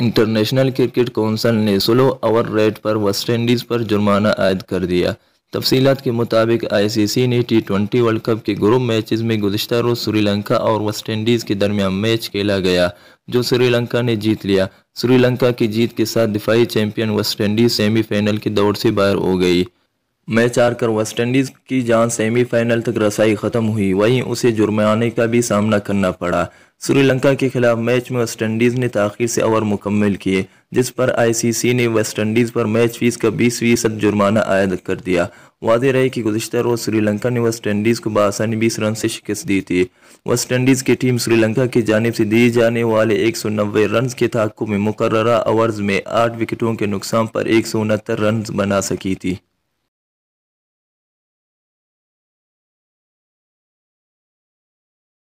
international Cricket Council ने slow over rate पर West Indies पर जुर्माना आयद कर दिया तफसीत के मुताबिक आईसीसी ने टी ट्वेंटी वर्ल्ड कप के ग्रुप मैचेस में गुजशत रोज़ श्रीलंका और वेस्ट इंडीज़ के दरमियान मैच खेला गया जो श्रीलंका ने जीत लिया श्रीलंका की जीत के साथ दिफाही चैंपियन वेस्ट इंडीज सेमीफाइनल की दौड़ से बाहर हो गई मैच वेस्ट इंडीज़ की जान सेमीफाइनल तक रसाई ख़त्म हुई वहीं उसे जुर्माने का भी सामना करना पड़ा श्रीलंका के खिलाफ मैच में वेस्ट इंडीज़ ने ताखिर से ओवर मुकम्मल किए जिस पर आईसीसी ने वेस्ट इंडीज़ पर मैच फीस का बीस फीसद जुर्माना आयद कर दिया वादे रहे कि गुजशत रोज़ श्रीलंका ने वेस्ट इंडीज़ को बासानी बीस रन से शिकस्त दी थी वेस्ट इंडीज़ की टीम श्रीलंका की जानब से दिए जाने वाले एक सौ नब्बे रन के ताकू में मुकर्रा ओवर्स में आठ विकेटों के नुकसान पर एक सौ उनहत्तर रन बना सकी थी